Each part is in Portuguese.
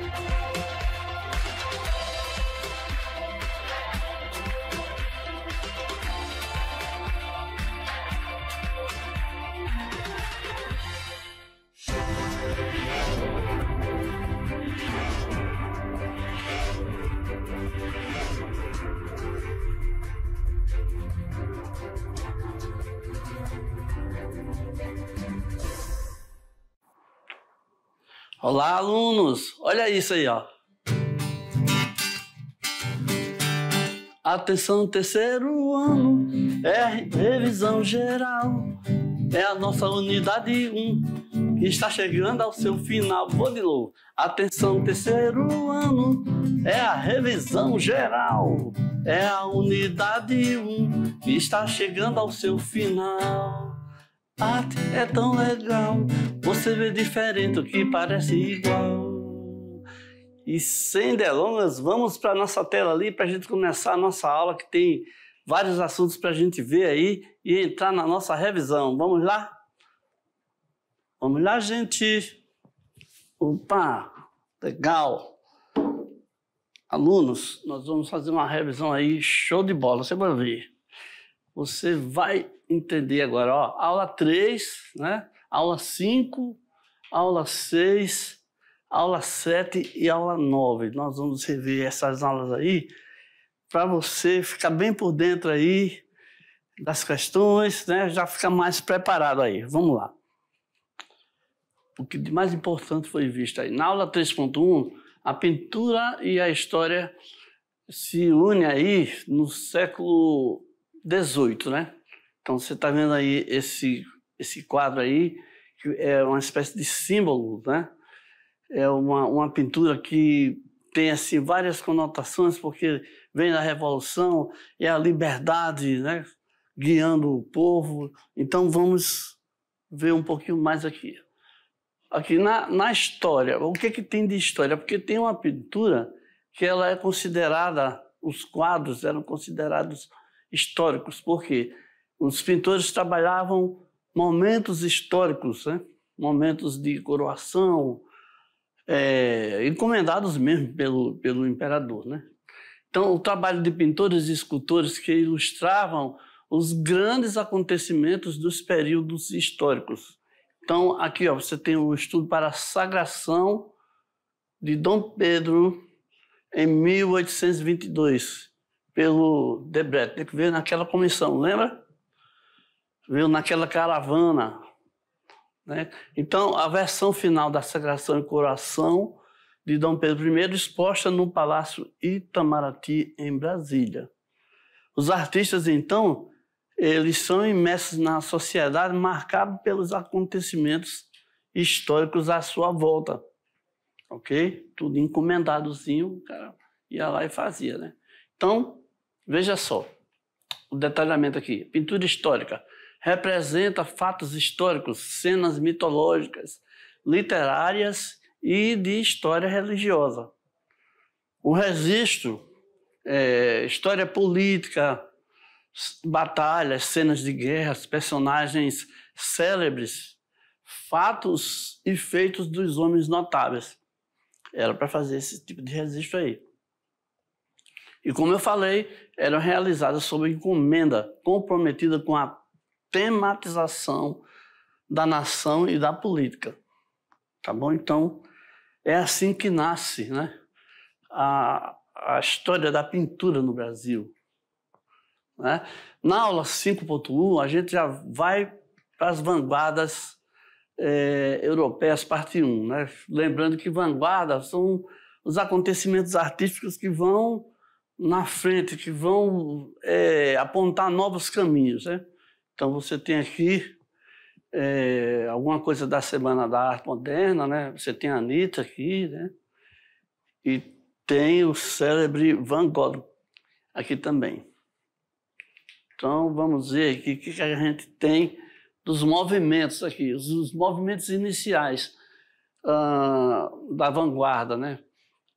Música Olá, alunos! Olha isso aí, ó. Atenção, terceiro ano, é revisão geral. É a nossa unidade 1 que está chegando ao seu final. Vou de novo. Atenção, terceiro ano, é a revisão geral. É a unidade 1 que está chegando ao seu final. Arte é tão legal, você vê diferente o que parece igual. E sem delongas, vamos para a nossa tela ali para a gente começar a nossa aula que tem vários assuntos para a gente ver aí e entrar na nossa revisão. Vamos lá? Vamos lá, gente. Opa, legal. Alunos, nós vamos fazer uma revisão aí, show de bola, você vai ver. Você vai entender agora. Ó, aula 3, né? aula 5, aula 6, aula 7 e aula 9. Nós vamos rever essas aulas aí para você ficar bem por dentro aí das questões, né? já ficar mais preparado aí. Vamos lá. O que de mais importante foi visto aí. Na aula 3.1, a pintura e a história se unem aí no século 18, né? Então você está vendo aí esse, esse quadro aí, que é uma espécie de símbolo, né? É uma, uma pintura que tem assim várias conotações, porque vem da revolução, é a liberdade, né? Guiando o povo. Então vamos ver um pouquinho mais aqui. Aqui na, na história, o que, que tem de história? Porque tem uma pintura que ela é considerada, os quadros eram considerados históricos. Por quê? os pintores trabalhavam momentos históricos, né? momentos de coroação, é, encomendados mesmo pelo, pelo imperador. Né? Então, o trabalho de pintores e escultores que ilustravam os grandes acontecimentos dos períodos históricos. Então, aqui ó, você tem o estudo para a sagração de Dom Pedro em 1822, pelo Debret, que veio naquela comissão, lembra? viu naquela caravana. Né? Então, a versão final da Sagração e Coração de Dom Pedro I, exposta no Palácio Itamaraty, em Brasília. Os artistas, então, eles são imersos na sociedade marcada pelos acontecimentos históricos à sua volta. Ok? Tudo encomendadozinho, o cara ia lá e fazia, né? Então, veja só o detalhamento aqui. Pintura histórica representa fatos históricos, cenas mitológicas, literárias e de história religiosa. O registro, é, história política, batalhas, cenas de guerras, personagens célebres, fatos e feitos dos homens notáveis. Era para fazer esse tipo de registro aí. E como eu falei, eram realizadas sob encomenda, comprometida com a tematização da nação e da política. Tá bom? Então, é assim que nasce né? a, a história da pintura no Brasil. Né? Na aula 5.1, a gente já vai para as vanguardas é, europeias, parte 1. Né? Lembrando que vanguardas são os acontecimentos artísticos que vão na frente, que vão é, apontar novos caminhos. Né? Então você tem aqui é, alguma coisa da Semana da Arte Moderna, né? Você tem a Anitta aqui, né? E tem o célebre Van Gogh aqui também. Então vamos ver aqui o que, a gente tem dos movimentos aqui, os, movimentos iniciais uh, da vanguarda, né?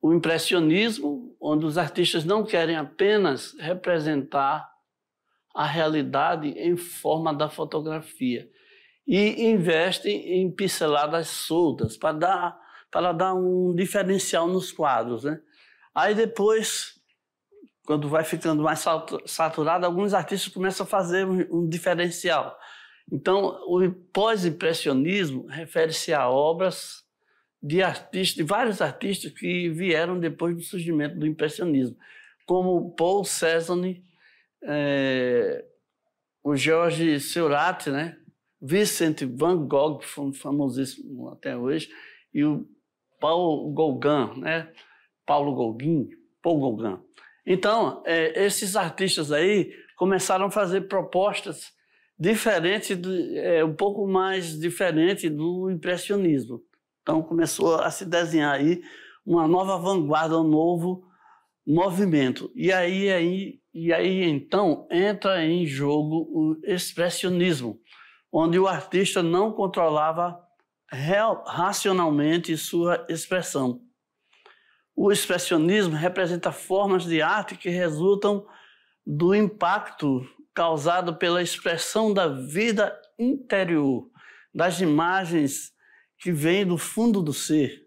O impressionismo, onde os artistas não querem apenas representar a realidade em forma da fotografia e investem em pinceladas soltas para dar, para dar um diferencial nos quadros. Né? Aí depois, quando vai ficando mais saturado, alguns artistas começam a fazer um, um diferencial. Então, o pós-impressionismo refere-se a obras de artistas, de vários artistas que vieram depois do surgimento do impressionismo, como Paul Cézanne, é, o Jorge Seurat, né? Vicente Van Gogh, famosíssimo até hoje, e o Paulo Gauguin, né? Paulo Gauguin, Paul Gauguin. Então, é, esses artistas aí começaram a fazer propostas diferentes, é, um pouco mais diferente do impressionismo. Então, começou a se desenhar aí uma nova vanguarda, um novo movimento. E aí, aí, e aí então entra em jogo o expressionismo, onde o artista não controlava real, racionalmente sua expressão. O expressionismo representa formas de arte que resultam do impacto causado pela expressão da vida interior, das imagens que vêm do fundo do ser.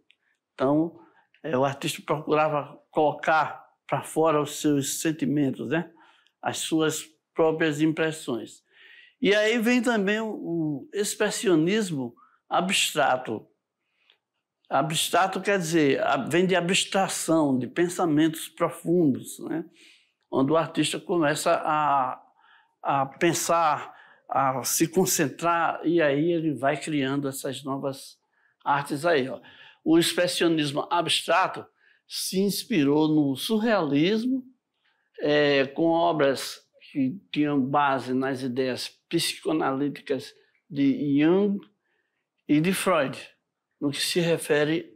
Então, é, o artista procurava colocar para fora os seus sentimentos, né? as suas próprias impressões. E aí vem também o, expressionismo abstrato. Abstrato quer dizer, vem de abstração, de pensamentos profundos, né? onde o artista começa a, a pensar, a se concentrar, e aí ele vai criando essas novas artes aí. Ó. O expressionismo abstrato se inspirou no surrealismo, é, com obras que tinham base nas ideias psicoanalíticas de Jung e de Freud, no que se refere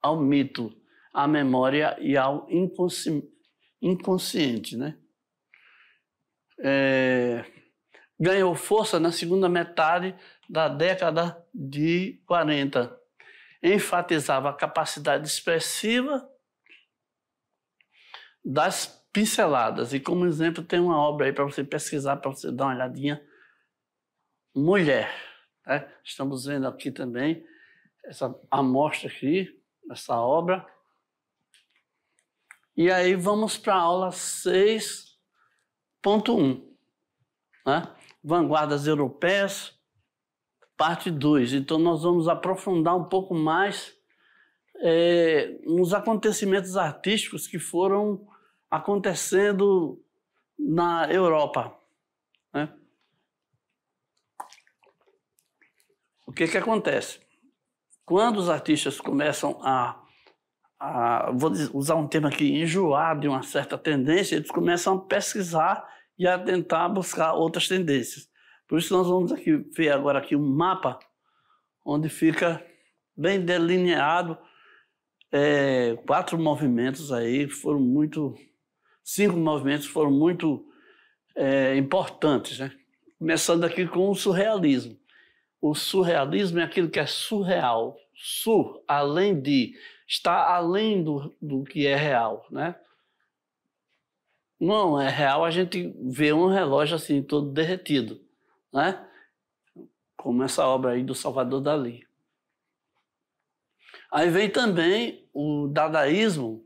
ao mito, à memória e ao inconsci inconsciente. Né? É, ganhou força na segunda metade da década de 40. Enfatizava a capacidade expressiva das pinceladas. E como exemplo, tem uma obra aí para você pesquisar, para você dar uma olhadinha. Mulher. Né? Estamos vendo aqui também essa amostra aqui, essa obra. E aí vamos para a aula 6.1. Né? Vanguardas Europeias, parte 2. Então nós vamos aprofundar um pouco mais é, nos acontecimentos artísticos que foram acontecendo na Europa. Né? O que, que acontece? Quando os artistas começam a, a, vou usar um termo aqui, enjoar de uma certa tendência, eles começam a pesquisar e a tentar buscar outras tendências. Por isso nós vamos aqui ver agora aqui um mapa onde fica bem delineado é, quatro movimentos aí que foram muito cinco movimentos foram muito é, importantes, né? Começando aqui com o surrealismo. O surrealismo é aquilo que é surreal, sur, além de, está além do, do que é real, né? Não é real a gente vê um relógio assim todo derretido, né? Como essa obra aí do Salvador Dali. Aí vem também o dadaísmo,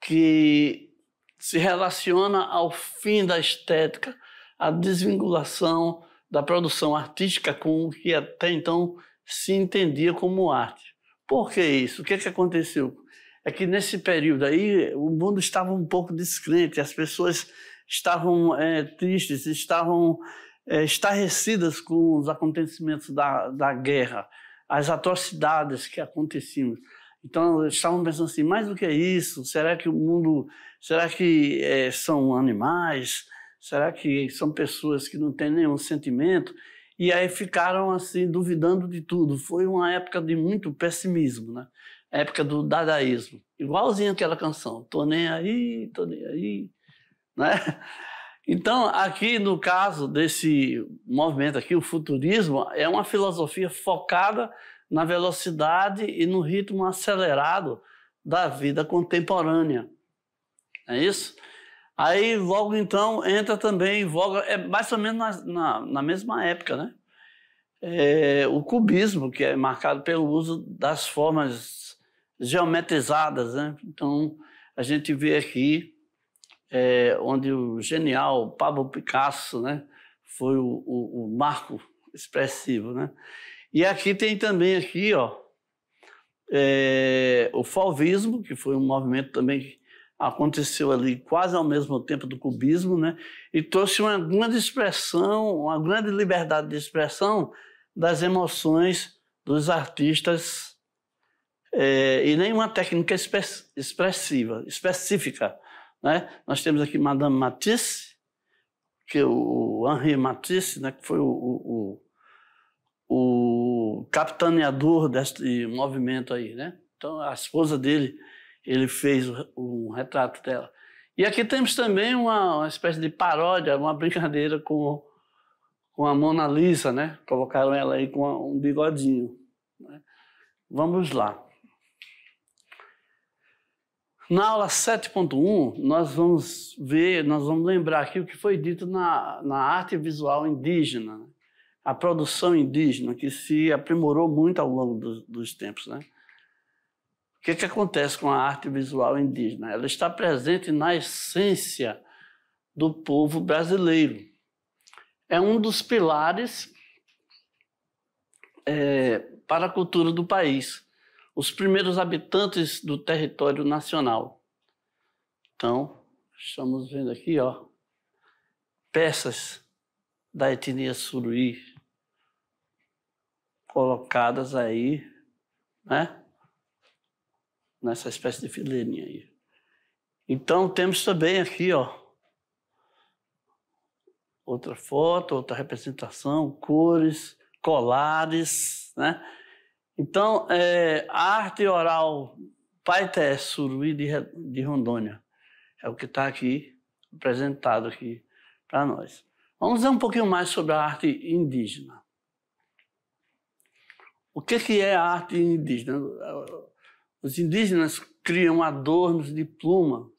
que se relaciona ao fim da estética, à desvinculação da produção artística com o que até então se entendia como arte. Por que isso? O que, é que aconteceu? É que nesse período aí o mundo estava um pouco descrente, as pessoas estavam é, tristes, estavam é, estarrecidas com os acontecimentos da, da guerra, as atrocidades que aconteciam. Então, estavam pensando assim, mais do que isso? Será que o mundo, será que é, são animais? Será que são pessoas que não têm nenhum sentimento? E aí ficaram assim, duvidando de tudo. Foi uma época de muito pessimismo, né? época do dadaísmo. Igualzinho aquela canção, tô nem aí, tô nem aí, né? Então, aqui no caso desse movimento aqui, o futurismo é uma filosofia focada na velocidade e no ritmo acelerado da vida contemporânea. É isso? Aí, logo então, entra também em voga, é mais ou menos na, na, na mesma época, né? É, o cubismo, que é marcado pelo uso das formas geometrizadas. Né? Então, a gente vê aqui é, onde o genial Pablo Picasso né, foi o, o, o marco expressivo. Né? E aqui tem também aqui, ó, é, o fauvismo que foi um movimento também que aconteceu ali quase ao mesmo tempo do cubismo, né? E trouxe uma grande expressão, uma grande liberdade de expressão das emoções dos artistas é, e nenhuma técnica expressiva, específica, né? Nós temos aqui Madame Matisse, que é o Henri Matisse, né? Que foi o, o, o o capitaneador deste movimento aí, né? Então, a esposa dele, ele fez um retrato dela. E aqui temos também uma, uma espécie de paródia, uma brincadeira com, com a Mona Lisa, né? Colocaram ela aí com um bigodinho. Né? Vamos lá. Na aula 7.1, nós vamos ver, nós vamos lembrar aqui o que foi dito na, na arte visual indígena. Né? a produção indígena, que se aprimorou muito ao longo dos, dos tempos. Né? O que, é que acontece com a arte visual indígena? Ela está presente na essência do povo brasileiro. É um dos pilares é, para a cultura do país. Os primeiros habitantes do território nacional. Então, estamos vendo aqui ó, peças da etnia suruí, colocadas aí, né? Nessa espécie de fileirinha aí. Então temos também aqui, ó, outra foto, outra representação, cores, colares, né? Então, é, a arte oral Paité Suruí de, de Rondônia é o que está aqui apresentado aqui para nós. Vamos ver um pouquinho mais sobre a arte indígena. O que, é a arte indígena? Os indígenas criam adornos de pluma,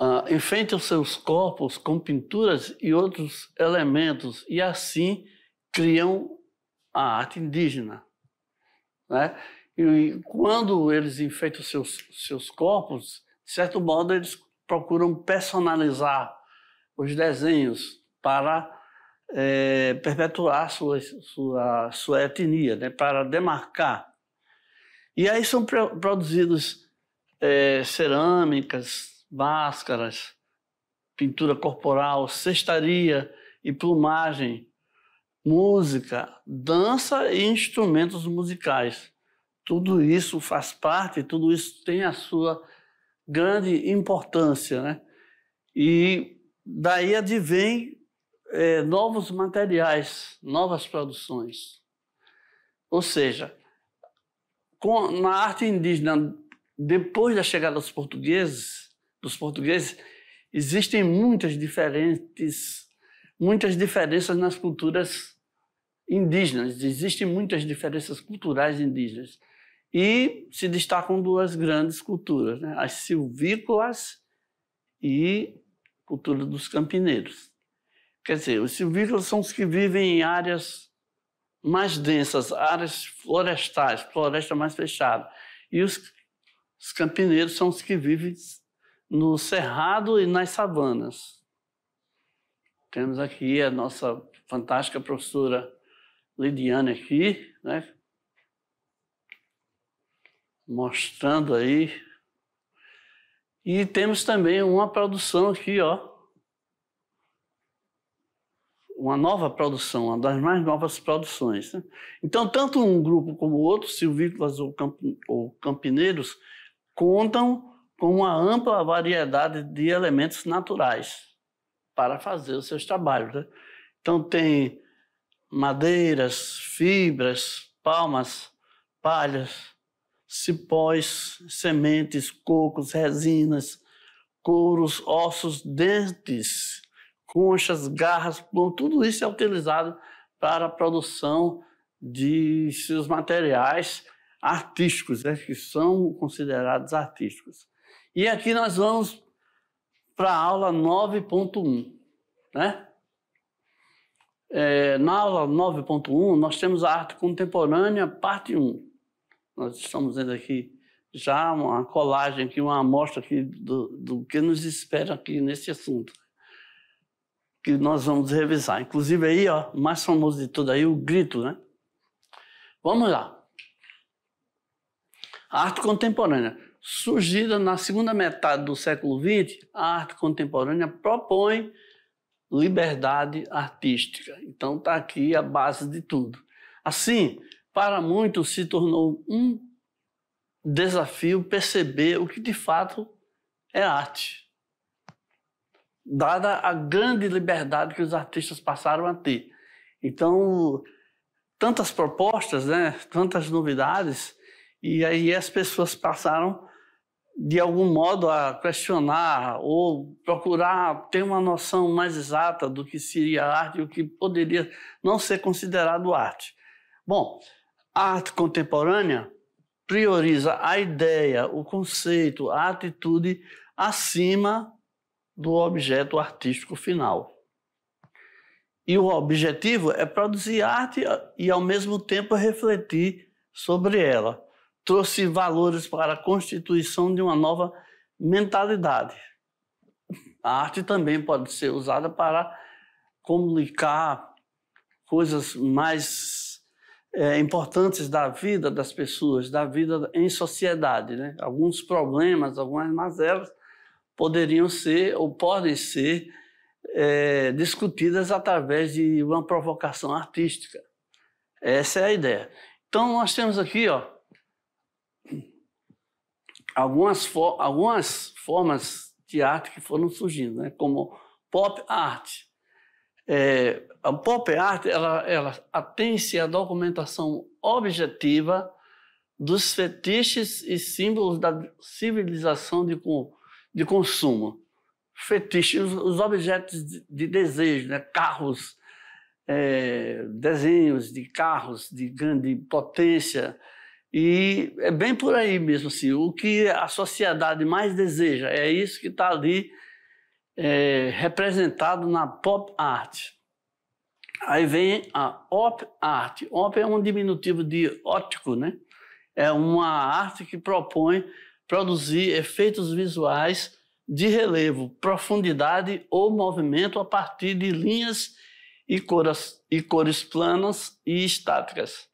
ah, enfeitam seus corpos com pinturas e outros elementos, e assim criam a arte indígena. Né? E quando eles enfeitam seus, seus corpos, de certo modo, eles procuram personalizar os desenhos para é, perpetuar sua, sua, sua etnia, né, para demarcar. E aí são produzidos é, cerâmicas, máscaras, pintura corporal, cestaria e plumagem, música, dança e instrumentos musicais. Tudo isso faz parte, tudo isso tem a sua grande importância, né? E daí advém é, novos materiais, novas produções. Ou seja, com, na arte indígena, depois da chegada dos portugueses, dos portugueses, existem muitas diferentes, muitas diferenças nas culturas indígenas. Existem muitas diferenças culturais indígenas. E se destacam duas grandes culturas, né? as silvícolas e cultura dos campineiros. Quer dizer, os silvícolas são os que vivem em áreas mais densas, áreas florestais, floresta mais fechada. E os, os campineiros são os que vivem no cerrado e nas savanas. Temos aqui a nossa fantástica professora Lidiane aqui, né? mostrando aí. E temos também uma produção aqui, ó, uma nova produção, uma das mais novas produções. Né? Então, tanto um grupo como o outro, silvícolas ou, camp ou campineiros, contam com uma ampla variedade de elementos naturais para fazer os seus trabalhos. Né? Então, tem madeiras, fibras, palmas, palhas, cipós, sementes, cocos, resinas, couros, ossos, dentes conchas, garras, tudo isso é utilizado para a produção de seus materiais artísticos, né, que são considerados artísticos. E aqui nós vamos para a aula 9.1. Né? É, na aula 9.1, nós temos a arte contemporânea, parte 1. Nós estamos vendo aqui já uma colagem, aqui, uma amostra aqui do, do que nos espera aqui nesse assunto que nós vamos revisar. Inclusive aí, ó, o mais famoso de tudo aí, o grito, né? Vamos lá. A arte contemporânea. Surgida na segunda metade do século XX, a arte contemporânea propõe liberdade artística. Então está aqui a base de tudo. Assim, para muitos se tornou um desafio perceber o que de fato é arte dada a grande liberdade que os artistas passaram a ter. Então, tantas propostas, né, tantas novidades, e aí as pessoas passaram de algum modo a questionar ou procurar ter uma noção mais exata do que seria arte e o que poderia não ser considerado arte. Bom, a arte contemporânea prioriza a ideia, o conceito, a atitude acima do objeto artístico final. E o objetivo é produzir arte e, ao mesmo tempo, refletir sobre ela. Trouxe valores para a constituição de uma nova mentalidade. A arte também pode ser usada para comunicar coisas mais é, importantes da vida das pessoas, da vida em sociedade, né? alguns problemas, algumas mazelas poderiam ser ou podem ser é, discutidas através de uma provocação artística. Essa é a ideia. Então, nós temos aqui ó, algumas, algumas formas de arte que foram surgindo, né? como pop art. É, a pop art ela, ela atende-se à documentação objetiva dos fetiches e símbolos da civilização de, de consumo, fetiches, os objetos de desejo, né? carros, é, desenhos de carros de grande potência. E é bem por aí mesmo. Assim, o que a sociedade mais deseja é isso que está ali é, representado na pop art. Aí vem a op art. Op é um diminutivo de ótico, né? É uma arte que propõe produzir efeitos visuais de relevo, profundidade ou movimento a partir de linhas e cores, e cores planas e estáticas.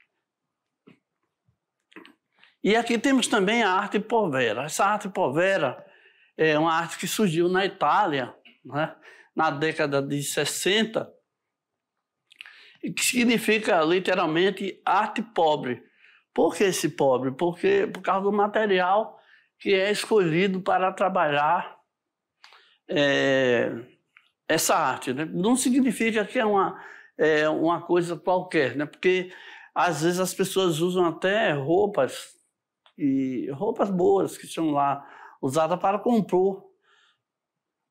E aqui temos também a arte povera. Essa arte povera é uma arte que surgiu na Itália, né, na década de 60, que significa literalmente arte pobre. Por que esse pobre? Porque por causa do material que é escolhido para trabalhar é, essa arte. Né? Não significa que é uma, é uma coisa qualquer, né? porque às vezes as pessoas usam até roupas, e roupas boas que estão lá, usadas para compor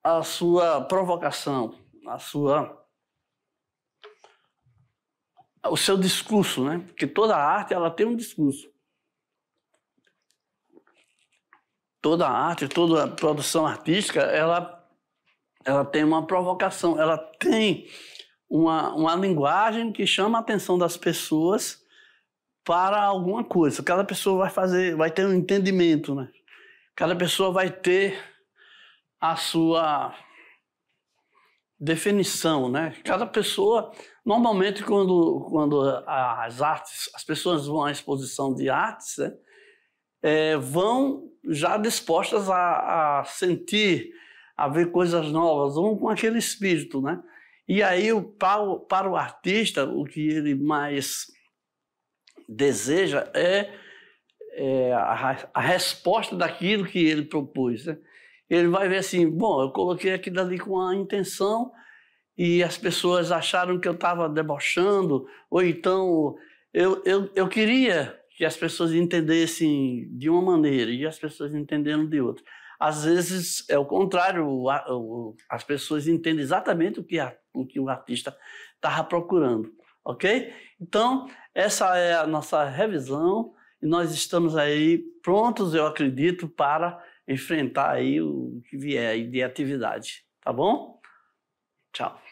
a sua provocação, a sua o seu discurso, né? Porque toda arte ela tem um discurso. toda a arte, toda a produção artística, ela, ela tem uma provocação, ela tem uma, uma linguagem que chama a atenção das pessoas para alguma coisa. Cada pessoa vai fazer, vai ter um entendimento, né? Cada pessoa vai ter a sua definição, né? Cada pessoa, normalmente quando, quando as artes, as pessoas vão à exposição de artes, né? é, vão já dispostas a, a, sentir, a ver coisas novas, vão com aquele espírito, né? E aí, o, para, o, para o artista, o que ele mais deseja é, é a, a, resposta daquilo que ele propôs. Né? Ele vai ver assim: bom, eu coloquei aquilo ali com a intenção e as pessoas acharam que eu estava debochando, ou então eu, eu, eu queria que as pessoas entendessem assim, de uma maneira e as pessoas entenderam de outra. Às vezes é o contrário, as pessoas entendem exatamente o que, a, o, que o artista estava procurando, ok? Então, essa é a nossa revisão e nós estamos aí prontos, eu acredito, para enfrentar aí o que vier de atividade, tá bom? Tchau.